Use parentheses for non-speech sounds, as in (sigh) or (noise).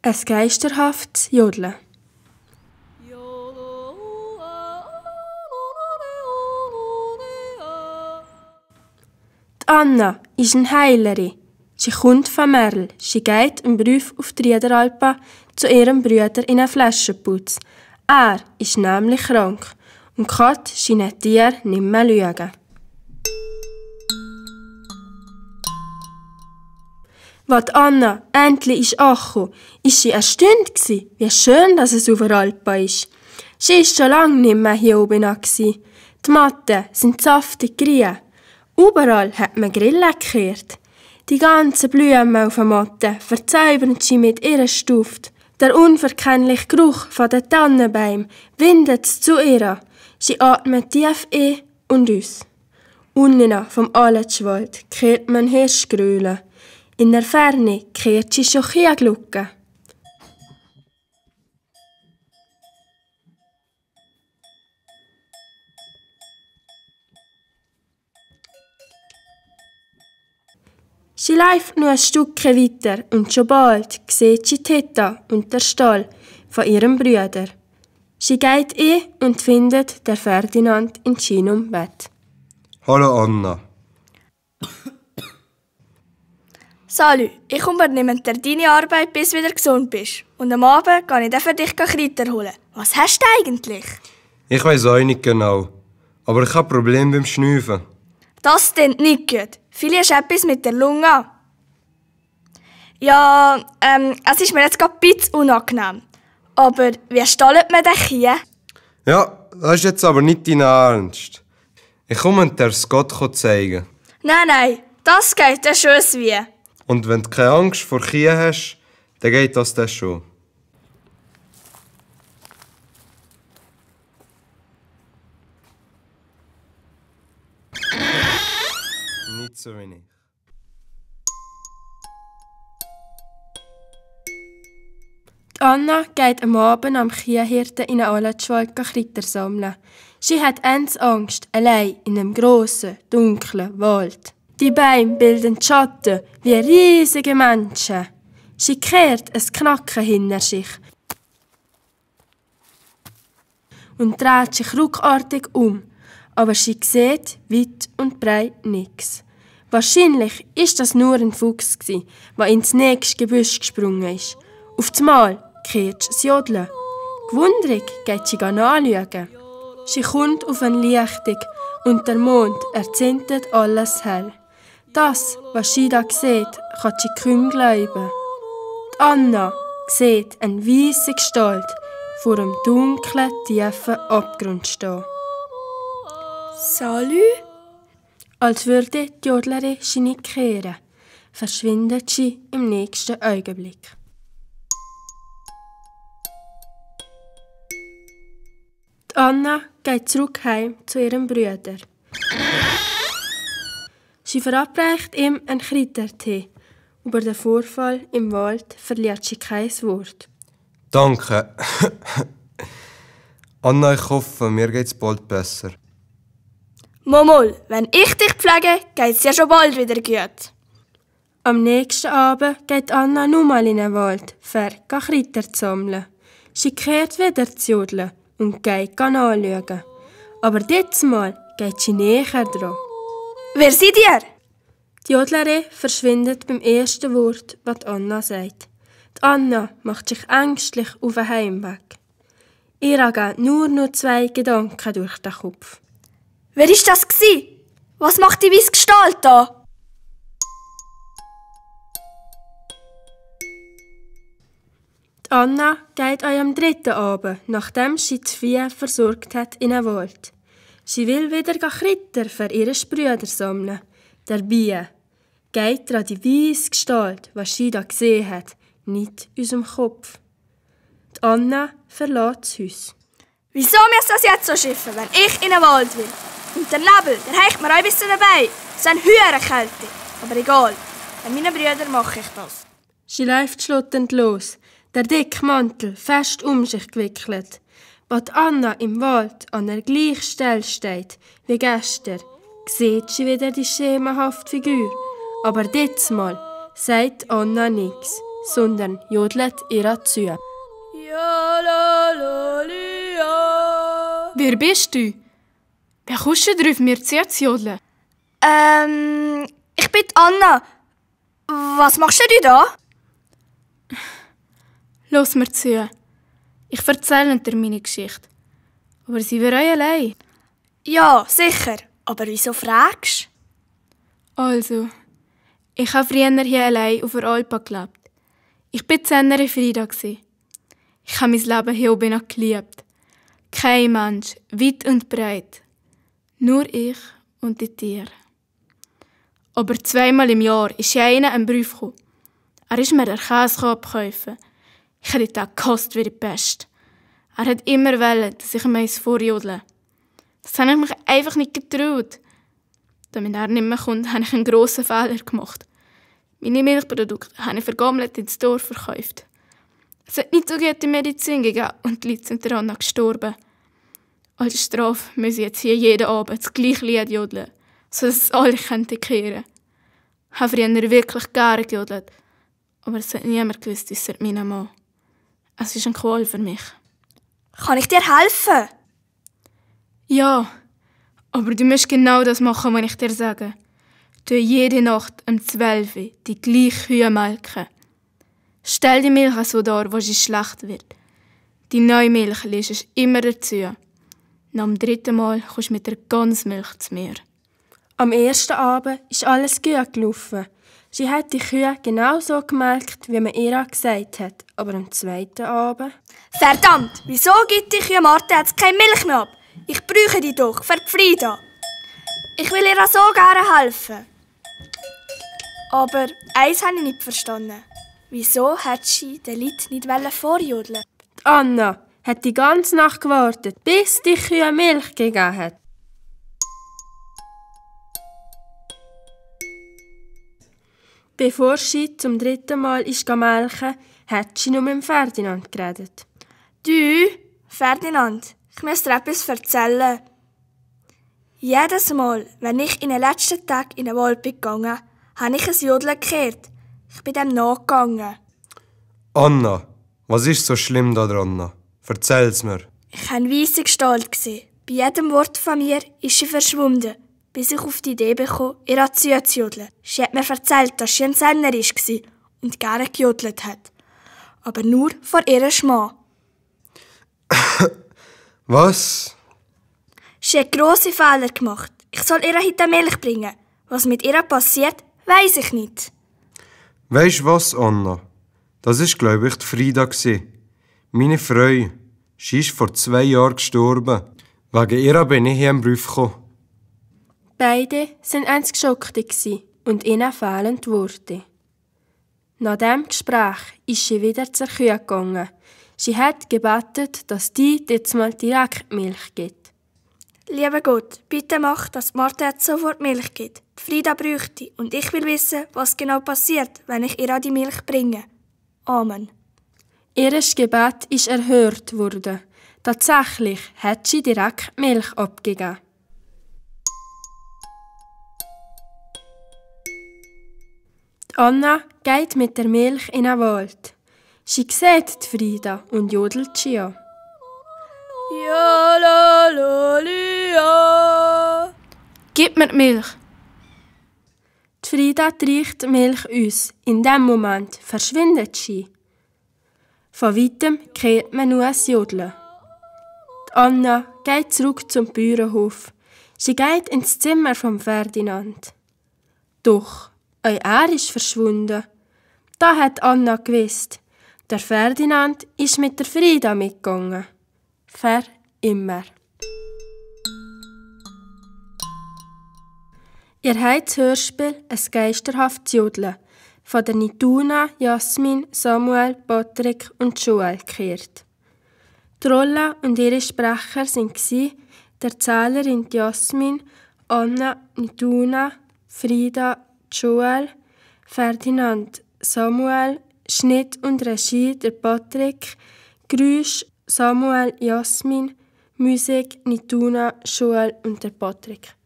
Ein geisterhaftes Jodeln. Die Anna ist eine Heilerin. Sie kommt von Merl. Sie geht im Brief auf die Riederalpa zu ihrem Bruder in einen Flaschenputz. Er ist nämlich krank und kann seinen Tier nicht mehr schauen. Was Anna endlich ist angekommen, isch sie erstaunt gewesen, wie schön, dass es überall bei ist. Sie isch schon lange nicht mehr hier oben Gewesen. Die Matten sind saftig grün. Überall hat man Grillen gekehrt. Die ganzen Blumen auf den Matten verzaubern sie mit ihrer Stuft. Der unverkennliche Geruch von den Tannenbäumen windet zu ihr. Sie atmet tief ein und aus. Unten vom Aletschwald kehrt man Hirschgrölen. In der Ferne kehrt die Schokia-Glocke. Sie läuft nur ein Stück weiter und schon bald sieht sie Teta und der Stall von ihrem Brüder. Sie geht eh und findet der Ferdinand in Chinum Bett. Hallo Anna. Salü, ich übernehme dir deine Arbeit, bis du wieder gesund bist. Und am Abend kann ich dann für dich Kräuter holen. Was hast du eigentlich? Ich weiß auch nicht genau. Aber ich habe Probleme beim Schnüffeln. Das klingt nicht gut. Vielleicht ist etwas mit der Lunge. Ja, ähm, es ist mir jetzt gerade ein bisschen unangenehm. Aber wie stolpert man dich hier? Ja, das ist jetzt aber nicht dein Ernst. Ich komme dir Scott zeigen. Nein, nein, das geht dir schon wie. Und wenn du keine Angst vor Kühen hast, dann geht das dann schon. Nicht so wenig. Anna geht am Abend am Kiehirten in eine Aletschwalke Kritter sammeln. Sie hat ends Angst, allein in einem grossen, dunklen Wald. Die Beine bilden Schatten wie riesige Menschen. Sie kehrt es Knacken hinter sich und dreht sich ruckartig um, aber sie sieht weit und breit nichts. Wahrscheinlich ist das nur ein Fuchs, der ins nächste Gebüsch gesprungen ist. Auf einmal kehrt sie das Jodeln. Gewundrig geht sie anschauen. Sie kommt auf eine Lichtung und der Mond erzündet alles hell. Das, was Shida sieht, kann sie kaum glauben. Die Anna sieht eine weiße Gestalt vor einem dunklen, tiefen Abgrund stehen. Salü? Als würde die Jodlerin sie nicht kehren, verschwindet sie im nächsten Augenblick. Die Anna geht zurück heim zu ihrem Brüder. Sie verabreicht ihm einen Kräutertee. Über den Vorfall im Wald verliert sie kein Wort. Danke. Anna, ich hoffe, mir geht's bald besser. Momol, wenn ich dich pflege, geht's ja schon bald wieder gut. Am nächsten Abend geht Anna nochmal in den Wald, um Ritter zu sammeln. Sie kehrt wieder zu Jodeln und geht anschauen. Aber dieses Mal geht sie näher dran. Wer seid ihr? Die Jodlerin verschwindet beim ersten Wort, was Anna sagt. Die Anna macht sich ängstlich auf den Heimweg. Ihr gehen nur noch zwei Gedanken durch den Kopf. Wer ist das gsi? Was macht die weiße Gestalt da? Die Anna geht euch am dritten Abend, nachdem sie das Vieh versorgt hat, in den Wald. Sie will wieder Kritter für ihre Brüder sammeln. Der Bier geht an die weisse Gestalt, was sie da gesehen hat, nicht in unserem Kopf. Die Anna verlässt das Haus. Wieso müssen das jetzt so schiffen, wenn ich in den Wald will? Und der Nebel, der hecht mir auch ein bisschen dabei. Es ist eine höhere Kälte. Aber egal, bei meinen Brüdern mache ich das. Sie läuft schlottend los, der dicke Mantel fest um sich gewickelt wo Anna im Wald an der gleichen Stelle steht wie gestern, sieht sie wieder die schemenhafte Figur. Aber diesmal sagt Anna nichts, sondern jodelt ihrer zu. Wer bist du? Wer kommst du darauf, mir zu jodeln? Ähm, ich bin Anna. Was machst du da? Los mir zu. Ich erzähle dir meine Geschichte. Aber sie wir euch allein. Ja, sicher. Aber wieso fragst Also, ich habe früher hier allein auf der Alpa gelebt. Ich war in Frieda. Ich habe mein Leben hier oben noch geliebt. Kein Mensch, weit und breit. Nur ich und die Tiere. Aber zweimal im Jahr ist einer ein Brief gekommen. Er ist mir der Käse abkaufen. Ich hätte ihn gehasst wie die Pest. Er hat immer wollen, dass ich ihm eins vorjodle. Das habe ich mich einfach nicht getraut. Damit er nicht mehr kommt, habe ich einen grossen Fehler gemacht. Meine Milchprodukte habe ich vergammelt ins Dorf verkauft. Es hat nicht so gute Medizin gegeben und die Leute sind daran gestorben. Als Strafe ich jetzt hier jeden Abend das gleiche Lied jodeln, sodass es alle kehren können. Ich habe früher wirklich gerne gejodelt, aber es hat niemand gewusst, außer meinem Mann. Es ist ein Qual für mich. Kann ich dir helfen? Ja, aber du musst genau das machen, was ich dir sage. Du jede Nacht um 12 Uhr die gleiche Kühe melken. Stell die Milch so dar, wo sie schlecht wird. Die neue Milch lässt es immer dazu. Und am dritten Mal kommst du mit der ganzen Milch zu mir. Am ersten Abend ist alles gut gelaufen. Sie hat die Kühe genauso gemerkt, wie man ihr gesagt hat. Aber am zweiten Abend... Verdammt! Wieso gibt die Kühe Martin jetzt keine Milch mehr ab? Ich brüche die doch, für die Frieda. Ich will ihr auch so gerne helfen. Aber eins habe ich nicht verstanden. Wieso hat sie den Leuten nicht vorjodeln Die Anna hat die ganze Nacht gewartet, bis die Kühe Milch gegeben hat. Bevor sie zum dritten Mal ist melken, hat sie noch mit Ferdinand geredet. Du, Ferdinand, ich muss dir etwas erzählen. Jedes Mal, wenn ich in den letzten Tag in den Wald bin gegangen, habe ich ein Jodeln gehört. Ich bin dem nachgegangen. Anna, was ist so schlimm dran? Erzähl's mir. Ich war weisse Gestalt. Bei jedem Wort von mir ist sie verschwunden bis ich auf die Idee bekam, ihr zu jodeln. Sie hat mir erzählt, dass sie ein Senner war und gerne gejodelt hat. Aber nur vor ihrem Schmann. (coughs) Was? Sie hat grosse Fehler gemacht. Ich soll ihr heute Milch bringen. Was mit ihr passiert, weiß ich nicht. Weißt was, Anna? Das ist, glaube ich, die Frieda. Meine Frau. Sie ist vor zwei Jahren gestorben. Wegen ihrer bin ich hier im Brief gekommen. Beide sind eins geschockt und ihnen fehlen die Worte. Nach dem Gespräch ist sie wieder zur Kühe gegangen. Sie hat gebetet, dass die jetzt mal direkt Milch gibt. Lieber Gott, bitte mach, dass Martha jetzt sofort Milch gibt. Die Frieda bräuchte und ich will wissen, was genau passiert, wenn ich ihr die Milch bringe. Amen. Ihr Gebet ist erhört worden. Tatsächlich hat sie direkt Milch abgegeben. Anna geht mit der Milch in den Wald. Sie sieht die Frieda und jodelt sie an. Gib mir die Milch. Die Frieda trägt die Milch uns. In dem Moment verschwindet sie. Von weitem kehrt man nur ein Jodeln. Die Anna geht zurück zum Bauernhof. Sie geht ins Zimmer von Ferdinand. Doch auch er ist verschwunden. Da hat Anna gewusst. Der Ferdinand ist mit der Frieda mitgegangen. Ver immer. Ihr habt das Hörspiel «Ein geisterhaftes Jodeln» von der Nituna, Jasmin, Samuel, Patrick und Joel gehört. Die Rolle und ihre Sprecher waren der Zählerin Jasmin, Anna, Nituna, Frida Joel, Ferdinand, Samuel, Schnitt und Regie der Patrick, Geräusch Samuel, Jasmin, Musik Nituna, Joel und der Patrick.